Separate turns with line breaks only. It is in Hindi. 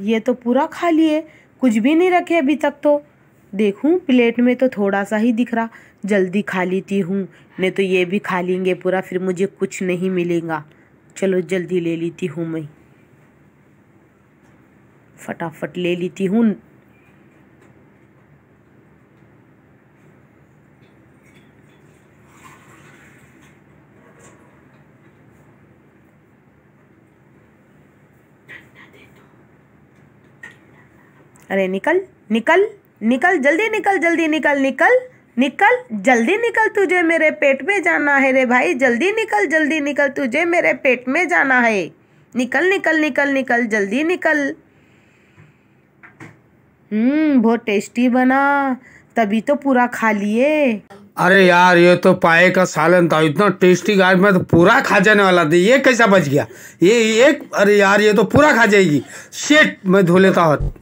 ये तो पूरा खा लिए कुछ भी नहीं रखे अभी तक तो देखूँ प्लेट में तो थोड़ा सा ही दिख रहा जल्दी खा लेती हूँ नहीं तो ये भी खा लेंगे पूरा फिर मुझे कुछ नहीं मिलेगा चलो जल्दी ले लेती हूँ मैं फटाफट ले लेती हूँ अरे निकल निकल निकल जल्दी निकल जल्दी निकल निकल निकल जल्दी निकल तुझे मेरे पेट में जाना है रे भाई जल्दी निकल जल्दी निकल तुझे मेरे पेट में जाना है निकल निकल निकल निकल जल्दी निकल हम्म बहुत टेस्टी बना तभी तो पूरा खा लिए
अरे यार ये तो पाए का सालन था इतना टेस्टी गाय मैं तो पूरा खा जाने वाला था ये कैसा बच गया ये एक अरे यार ये तो पूरा खा जाएगी शेट मैं धो लेता हूँ